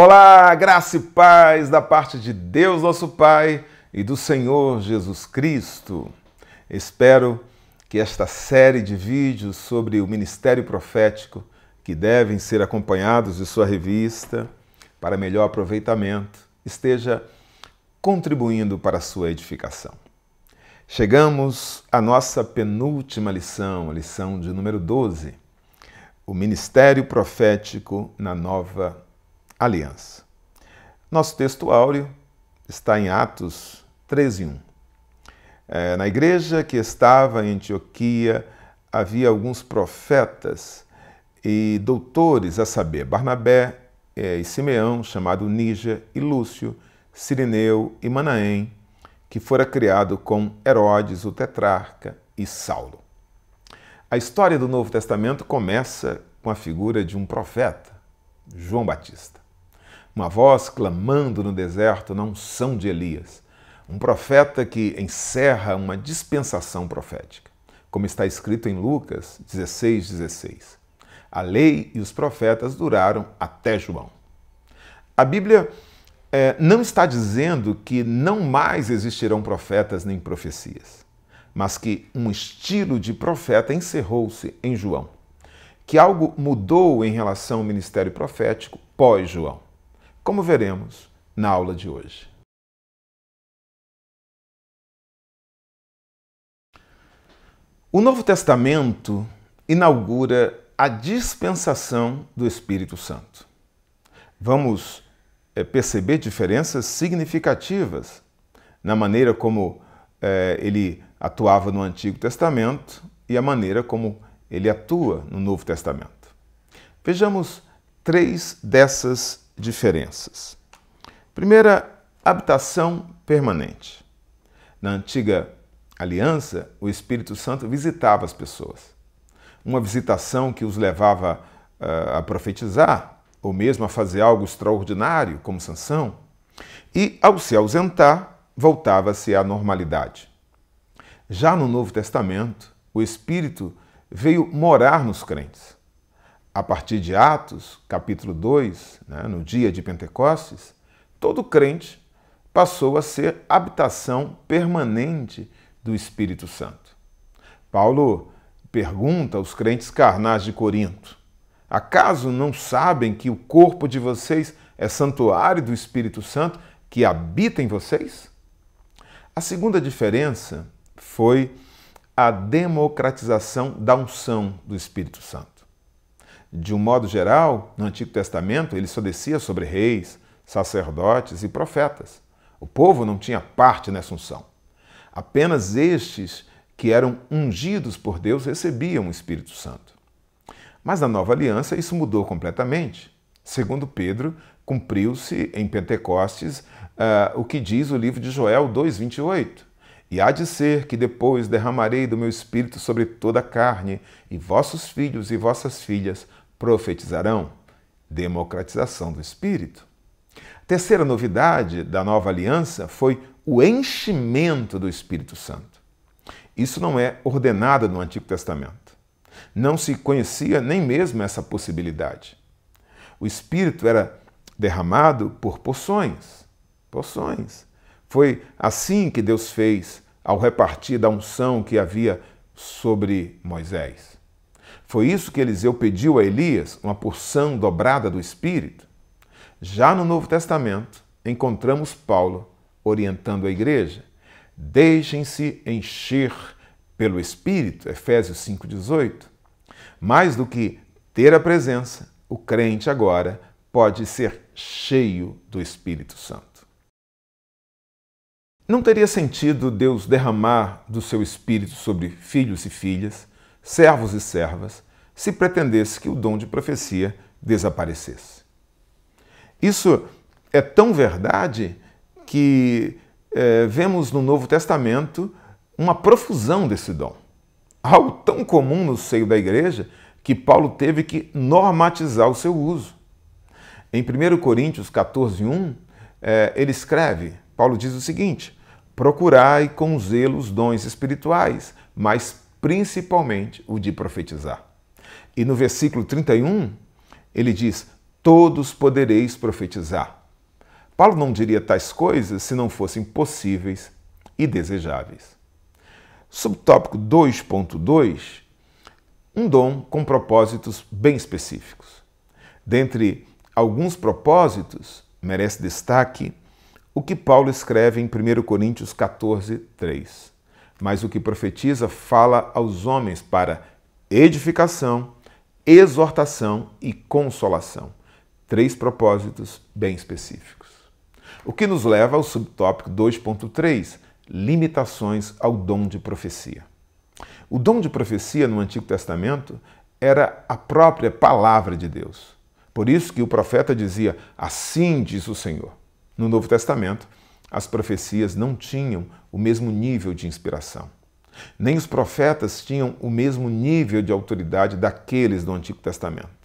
Olá, graça e paz da parte de Deus, nosso Pai, e do Senhor Jesus Cristo. Espero que esta série de vídeos sobre o ministério profético, que devem ser acompanhados de sua revista para melhor aproveitamento, esteja contribuindo para a sua edificação. Chegamos à nossa penúltima lição, a lição de número 12, o ministério profético na nova aliança. Nosso texto áureo está em Atos 13, 1. É, na igreja que estava em Antioquia havia alguns profetas e doutores, a saber, Barnabé é, e Simeão, chamado Níger, e Lúcio, Sirineu e Manaém, que fora criado com Herodes, o tetrarca, e Saulo. A história do Novo Testamento começa com a figura de um profeta, João Batista uma voz clamando no deserto na unção de Elias, um profeta que encerra uma dispensação profética, como está escrito em Lucas 16,16. 16. A lei e os profetas duraram até João. A Bíblia é, não está dizendo que não mais existirão profetas nem profecias, mas que um estilo de profeta encerrou-se em João, que algo mudou em relação ao ministério profético pós-João como veremos na aula de hoje. O Novo Testamento inaugura a dispensação do Espírito Santo. Vamos eh, perceber diferenças significativas na maneira como eh, ele atuava no Antigo Testamento e a maneira como ele atua no Novo Testamento. Vejamos três dessas diferenças. Primeira, habitação permanente. Na antiga aliança, o Espírito Santo visitava as pessoas. Uma visitação que os levava ah, a profetizar, ou mesmo a fazer algo extraordinário, como Sansão, e, ao se ausentar, voltava-se à normalidade. Já no Novo Testamento, o Espírito veio morar nos crentes a partir de Atos, capítulo 2, né, no dia de Pentecostes, todo crente passou a ser habitação permanente do Espírito Santo. Paulo pergunta aos crentes carnais de Corinto: Acaso não sabem que o corpo de vocês é santuário do Espírito Santo que habita em vocês? A segunda diferença foi a democratização da unção do Espírito Santo de um modo geral, no Antigo Testamento, ele só descia sobre reis, sacerdotes e profetas. O povo não tinha parte nessa unção. Apenas estes que eram ungidos por Deus recebiam o Espírito Santo. Mas na nova aliança isso mudou completamente. Segundo Pedro, cumpriu-se em Pentecostes uh, o que diz o livro de Joel 2,28. E há de ser que depois derramarei do meu espírito sobre toda a carne, e vossos filhos e vossas filhas profetizarão, democratização do espírito. A terceira novidade da nova aliança foi o enchimento do Espírito Santo. Isso não é ordenado no Antigo Testamento. Não se conhecia nem mesmo essa possibilidade. O Espírito era derramado por poções. Poções. Foi assim que Deus fez ao repartir da unção que havia sobre Moisés. Foi isso que Eliseu pediu a Elias, uma porção dobrada do Espírito? Já no Novo Testamento, encontramos Paulo orientando a igreja: deixem-se encher pelo Espírito, Efésios 5,18. Mais do que ter a presença, o crente agora pode ser cheio do Espírito Santo. Não teria sentido Deus derramar do seu Espírito sobre filhos e filhas servos e servas, se pretendesse que o dom de profecia desaparecesse. Isso é tão verdade que é, vemos no Novo Testamento uma profusão desse dom. Algo tão comum no seio da igreja que Paulo teve que normatizar o seu uso. Em 1 Coríntios 14, 1, é, ele escreve, Paulo diz o seguinte, procurai com zelo os dons espirituais, mas principalmente o de profetizar. E no versículo 31, ele diz: Todos podereis profetizar. Paulo não diria tais coisas se não fossem possíveis e desejáveis. Subtópico 2.2: Um dom com propósitos bem específicos. Dentre alguns propósitos, merece destaque o que Paulo escreve em 1 Coríntios 14, 3 mas o que profetiza fala aos homens para edificação, exortação e consolação. Três propósitos bem específicos. O que nos leva ao subtópico 2.3, limitações ao dom de profecia. O dom de profecia no Antigo Testamento era a própria palavra de Deus. Por isso que o profeta dizia: Assim diz o Senhor. No Novo Testamento, as profecias não tinham o mesmo nível de inspiração. Nem os profetas tinham o mesmo nível de autoridade daqueles do Antigo Testamento.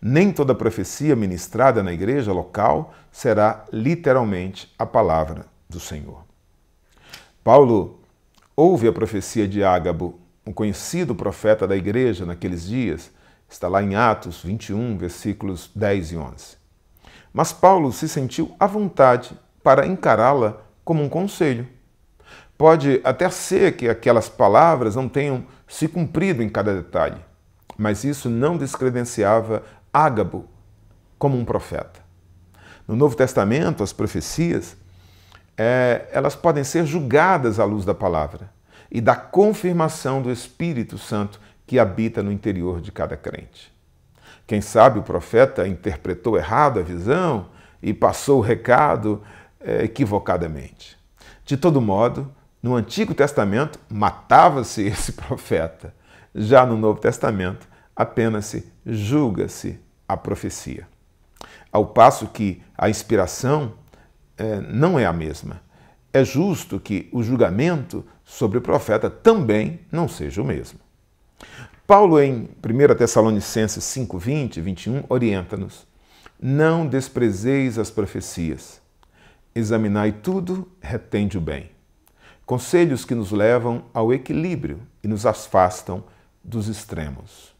Nem toda profecia ministrada na igreja local será literalmente a palavra do Senhor. Paulo ouve a profecia de Ágabo, um conhecido profeta da igreja naqueles dias, está lá em Atos 21, versículos 10 e 11. Mas Paulo se sentiu à vontade para encará-la como um conselho. Pode até ser que aquelas palavras não tenham se cumprido em cada detalhe, mas isso não descredenciava Ágabo como um profeta. No Novo Testamento, as profecias é, elas podem ser julgadas à luz da palavra e da confirmação do Espírito Santo que habita no interior de cada crente. Quem sabe o profeta interpretou errado a visão e passou o recado é, equivocadamente. De todo modo, no Antigo Testamento matava-se esse profeta, já no Novo Testamento apenas se julga-se a profecia. Ao passo que a inspiração é, não é a mesma. É justo que o julgamento sobre o profeta também não seja o mesmo. Paulo, em 1 Tessalonicenses 5, 20 21, orienta-nos: Não desprezeis as profecias examinai tudo, retende o bem. Conselhos que nos levam ao equilíbrio e nos afastam dos extremos.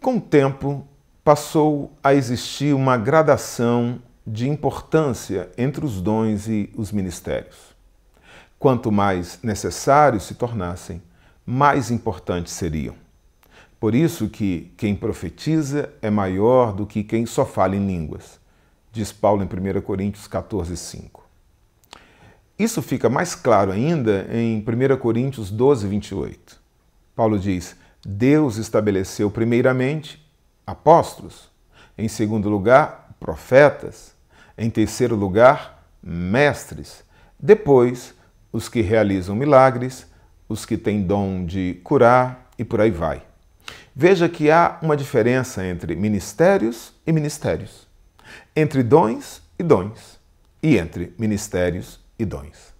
Com o tempo, passou a existir uma gradação de importância entre os dons e os ministérios. Quanto mais necessários se tornassem, mais importantes seriam. Por isso que quem profetiza é maior do que quem só fala em línguas, diz Paulo em 1 Coríntios 14, 5. Isso fica mais claro ainda em 1 Coríntios 12, 28. Paulo diz: Deus estabeleceu primeiramente apóstolos, em segundo lugar, profetas, em terceiro lugar, mestres, depois, os que realizam milagres, os que têm dom de curar e por aí vai. Veja que há uma diferença entre ministérios e ministérios entre dons e dons, e entre ministérios e dons.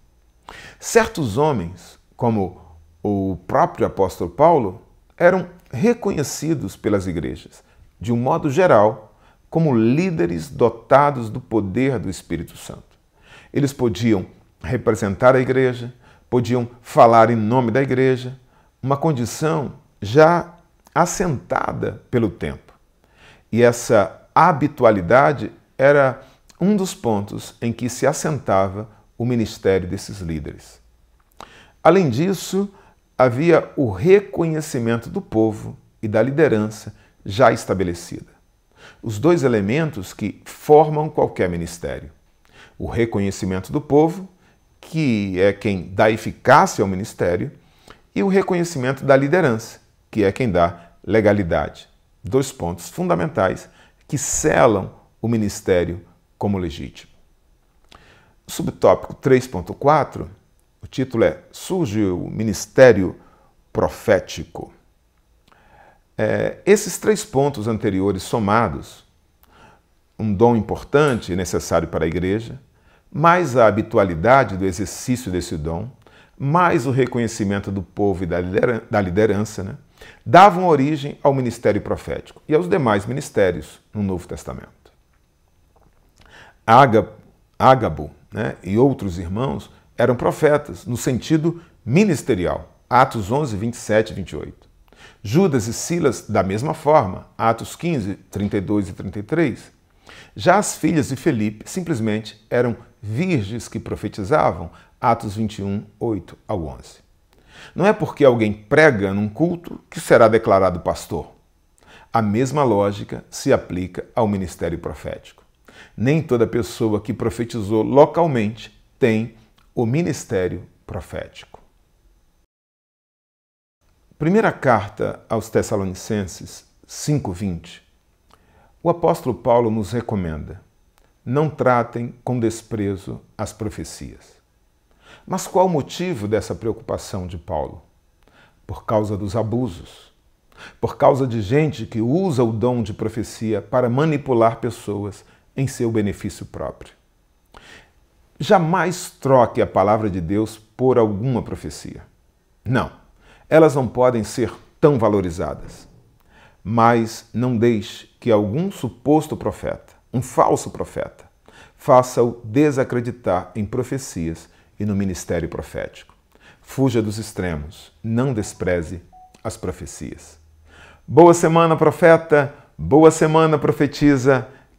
Certos homens, como o próprio apóstolo Paulo, eram reconhecidos pelas igrejas, de um modo geral, como líderes dotados do poder do Espírito Santo. Eles podiam representar a igreja, podiam falar em nome da igreja, uma condição já assentada pelo tempo. E essa habitualidade era um dos pontos em que se assentava o ministério desses líderes. Além disso, havia o reconhecimento do povo e da liderança já estabelecida. Os dois elementos que formam qualquer ministério: o reconhecimento do povo, que é quem dá eficácia ao ministério, e o reconhecimento da liderança, que é quem dá legalidade. Dois pontos fundamentais que selam o ministério como legítimo. Subtópico 3.4, o título é Surge o Ministério Profético. É, esses três pontos anteriores somados, um dom importante e necessário para a igreja, mais a habitualidade do exercício desse dom, mais o reconhecimento do povo e da liderança, né, davam origem ao ministério profético e aos demais ministérios no Novo Testamento. Ágabo né, e outros irmãos eram profetas, no sentido ministerial. Atos 11, 27 e 28. Judas e Silas, da mesma forma, Atos 15, 32 e 33. Já as filhas de Felipe simplesmente eram virgens que profetizavam, Atos 21, 8 ao 11. Não é porque alguém prega num culto que será declarado pastor. A mesma lógica se aplica ao ministério profético. Nem toda pessoa que profetizou localmente tem o ministério profético. Primeira carta aos Tessalonicenses 5:20. O apóstolo Paulo nos recomenda: não tratem com desprezo as profecias. Mas qual o motivo dessa preocupação de Paulo? Por causa dos abusos por causa de gente que usa o dom de profecia para manipular pessoas em seu benefício próprio. Jamais troque a palavra de Deus por alguma profecia. Não, elas não podem ser tão valorizadas. Mas não deixe que algum suposto profeta, um falso profeta, faça-o desacreditar em profecias e no ministério profético. Fuja dos extremos, não despreze as profecias. Boa semana, profeta! Boa semana, profetiza.